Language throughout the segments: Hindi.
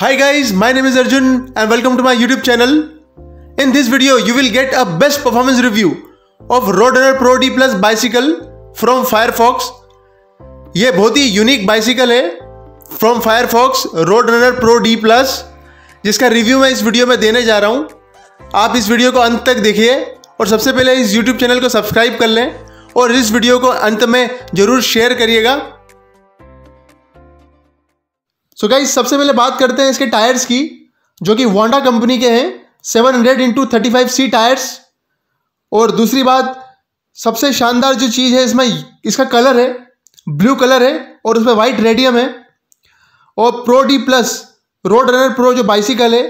Hi guys, my name is Arjun and welcome to my YouTube channel. In this video, you will get a best performance review of Roadrunner Pro D Plus bicycle from Firefox. ये बहुत ही यूनिक बाइसिकल है from Firefox road runner pro D plus जिसका रिव्यू मैं इस वीडियो में देने जा रहा हूँ आप इस वीडियो को अंत तक देखिए और सबसे पहले इस यूट्यूब चैनल को सब्सक्राइब कर लें और इस वीडियो को अंत में ज़रूर शेयर करिएगा सो so गाइज सबसे पहले बात करते हैं इसके टायर्स की जो कि वोंडा कंपनी के हैं seven hundred into thirty five C tyres और दूसरी बात सबसे शानदार जो चीज़ है इसमें इसका कलर है ब्लू कलर है और उसमें वाइट रेडियम है और pro D plus road runner pro जो बाइसिकल है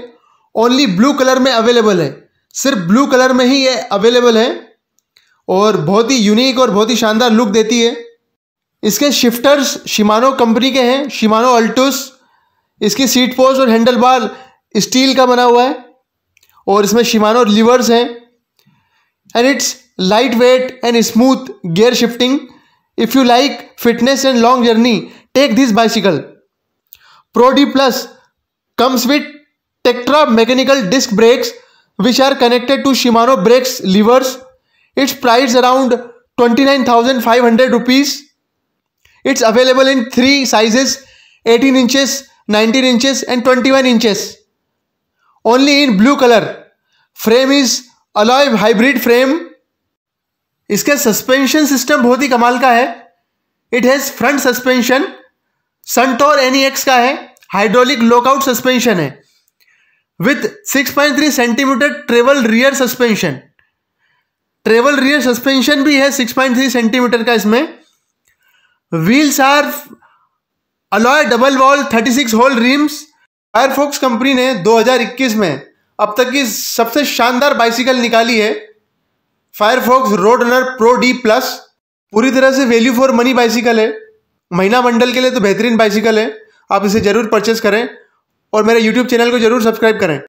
ओनली ब्लू कलर में अवेलेबल है सिर्फ ब्लू कलर में ही ये अवेलेबल है और बहुत ही यूनिक और बहुत ही शानदार लुक देती है इसके शिफ्टर्स शिमानो कंपनी के हैं शिमानो अल्टूस इसकी सीट पोस्ट और हैंडल बार स्टील का बना हुआ है और इसमें शिमानो लीवर्स हैं and it's light weight and smooth gear shifting if you like fitness and long journey take this bicycle pro D plus comes with Tektro mechanical disc brakes which are connected to Shimano brakes levers it's price around twenty nine thousand five hundred rupees it's available in three sizes eighteen inches 19 inches and 21 inches only in blue color frame is alloy hybrid frame इसका सस्पेंशन सिस्टम बहुत ही कमाल का है it has front suspension Suntour X का है हाइड्रोलिक लोकआउट सस्पेंशन है with 6.3 centimetre travel rear suspension travel rear suspension भी है 6.3 सेंटीमीटर का इसमें wheels are alloy double wall 36 hole rims Firefox company ने 2021 में अब तक की सबसे शानदार बाइसिकल निकाली है Firefox road runner pro D plus पूरी तरह से वैल्यू फॉर मनी बाइसिकल है महीना मंडल के लिए तो बेहतरीन बाइसिकल है आप इसे ज़रूर परचेस करें और मेरे यूट्यूब चैनल को ज़रूर सब्सक्राइब करें